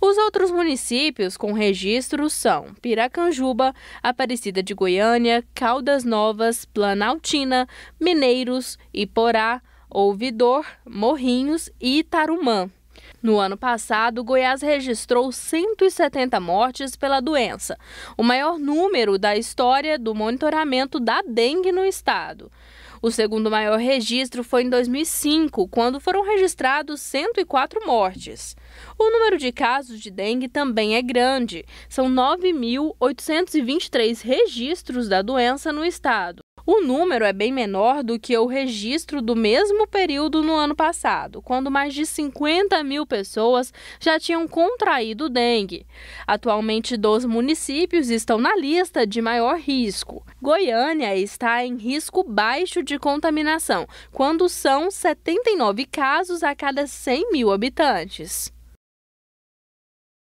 Os outros municípios com registro são Piracanjuba, Aparecida de Goiânia, Caldas Novas, Planaltina, Mineiros, Iporá, Ouvidor, Morrinhos e Itarumã. No ano passado, Goiás registrou 170 mortes pela doença, o maior número da história do monitoramento da dengue no estado. O segundo maior registro foi em 2005, quando foram registrados 104 mortes. O número de casos de dengue também é grande, são 9.823 registros da doença no estado. O número é bem menor do que o registro do mesmo período no ano passado, quando mais de 50 mil pessoas já tinham contraído dengue. Atualmente, dois municípios estão na lista de maior risco. Goiânia está em risco baixo de contaminação, quando são 79 casos a cada 100 mil habitantes.